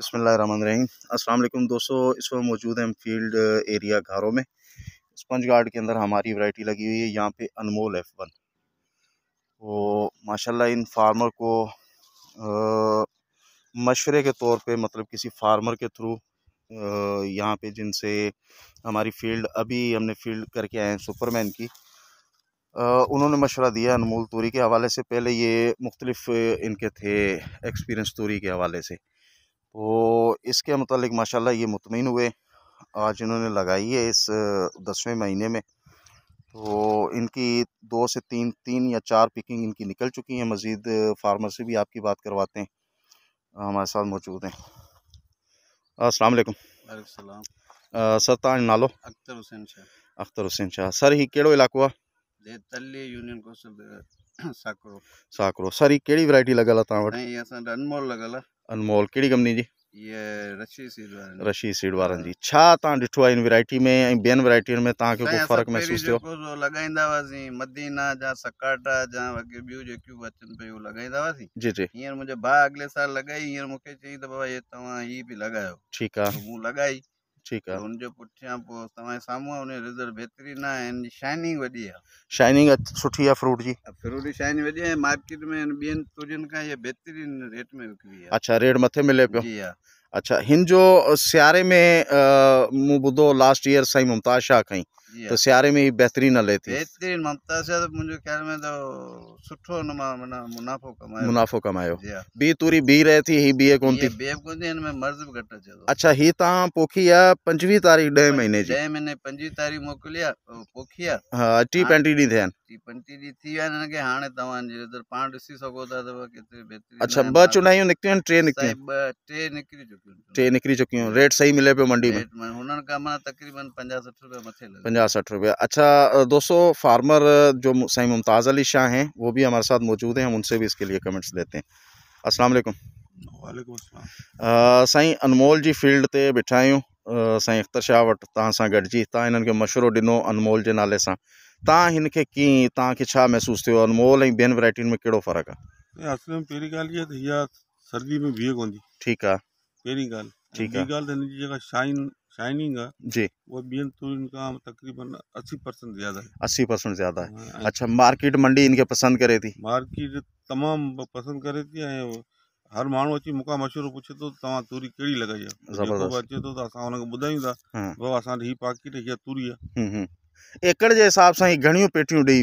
बसमिल अस्सलाम वालेकुम दोस्तों इस वक्त मौजूद हैं फील्ड एरिया घरों में स्पंज गार्ड के अंदर हमारी वैरायटी लगी हुई है यहाँ पे अनमोल एफ वन वो माशाल्लाह इन फार्मर को मशवरे के तौर पे मतलब किसी फार्मर के थ्रू यहाँ पे जिनसे हमारी फील्ड अभी हमने फील्ड करके आए हैं सुपरमैन की आ, उन्होंने मशवरा दिया अनमोल तोरी के हवाले से पहले ये मुख्तलफ़ इनके थे एक्सपीरियंस तोरी के हवाले से तो इसके मतलब माशाल्लाह ये मुतमिन हुए आज इन्होंने लगाई है इस दसवें महीने में तो इनकी दो से तीन तीन या चार पिकिंग इनकी निकल चुकी हैं मज़ीद फार्मर से भी आपकी बात करवाते हैं हमारे साथ मौजूद हैं अस्सलाम वालेकुम वालेकुम सर तव्हांजो नालो अख्तर हुसैन शाह अख्तर हुसैन शाह सर ही कहिड़ो इलाक़ो आहे यूनियन कोस्ट साकरो साकरो सर हीउ कहिड़ी वैरायटी लॻियल आहे मुंहिंजो भाउ अॻिले साल लॻाई मूंखे चई तव्हां हीअ लॻायो ठीकु आहे ठीक आहे हुनजे पुठियां रिज़ल्ट शाइनिंग शाइनिंग सुठी फ्रूट जी फ्रूट शाइनिंग मार्केट में रेट में अच्छा रेट मथे मिले पियो जी अच्छा हिन जो सियारे में मूं लास्ट ईयर सही मुमताज़ शाह तो सियारे में ही बेहतरीन हल थी बेहतरीन ममता से तो मुंहिंजो ख़्याल में तो सुठो हुन मां माना मुनाफ़ो कमायो मुनाफ़ो कमायो बी तूरी बी रहे थी ही बीए कोन थी बीए कोन थी हिन में मर्ज़ बि घटि अचे थो अच्छा ही तव्हां पोखी आहे पंजवीह तारीख़ ॾहें महीने जी ॾहें महीने पंजवीह तारीख़ मोकिली आहे पोखी आहे हा टीह पंटीह ॾींहं थिया आहिनि टीह पंटीह ॾींहं थी विया आहिनि हिन खे हाणे तव्हांजे अंदरि पाण ॾिसी सघो था त केतिरी बेहतरीन अच्छा ॿ चुनायूं निकितियूं आहिनि टे निकितियूं ॿ टे निकिरी चुकियूं टे निकिरी चुकियूं रेट सही मिले पियो मंडी में हुननि खां माना तक़रीबन पंजाह सठि रुपया मथे लॻे पचास साठ रुपये अच्छा दोस्तों फार्मर जो सही मुमताज़ अली शाह हैं वो भी हमारे साथ मौजूद हैं हम उनसे भी इसके लिए कमेंट्स देते हैं असल वालेकुम वालेकुम अनमोल जी फील्ड से बिठा हूँ साईं अख्तर शाह वट तव्हां सां गॾिजी तव्हां हिननि खे अनमोल के नाले से तव्हां की खे महसूस थे अनमोल बेन वैरायटी में कड़ो फर्क है असुल में पहिरीं ॻाल्हि इहा त हीअ सर्दी में बीह कोन थी ठीकु आहे पहिरीं जी गर्ल एनर्जी का शाइन शाइनिंग है जी वो बी एन टू तकरीबन अस्सी परसेंट ज्यादा है अस्सी परसेंट ज्यादा है हाँ, अच्छा मार्केट मंडी इनके पसंद करे थी मार्केट तमाम पसंद करे थी हर माण्हू अची मूंखां मशहूरु पुछे थो तो तव्हां तूरी कहिड़ी लॻाई आहे अचे थो त असां हुनखे ॿुधायूं हाँ। पाकिट हीअ तूरी आहे हम्म, हम्म। एकड़ के हिसाब सां ही घणियूं पेटियूं ॾेई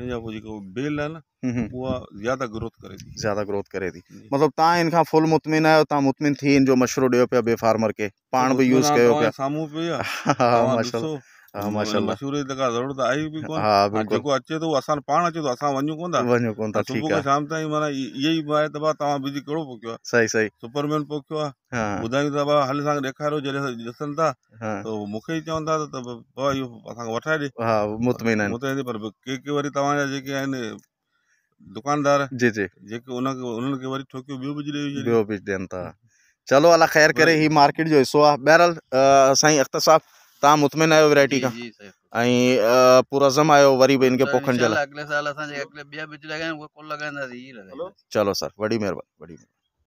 हम्म, हम्म। ज्यादा ग्रोथ करे थी ज्यादा ग्रोथ करे फुल मतलब मुतमिन आहियो तव्हां मुतमिन थी हिन जो मशवरो ॾियो बे फार्मर खे पाण बि यूज़ कयो पिया साम्हूं पिया हा माशाल्लाह मशहूरी त का ज़रूरत आई बि कोन हा जेको अचे थो असां पाण अचे थो असां वञूं कोन चलो अला ख़ैरु करे हीउ मार्केट जो बहरहाल साईं तव्हां मुतमिन आहियो वैरायटी का आई पूरा जम आयो वरी बि हिन खे पोखण जे लाइ अॻिले साल असां अॻिले ॿिया बिज लॻाइनि उहे कोन चलो सर बड़ी मेहरबानी बड़ी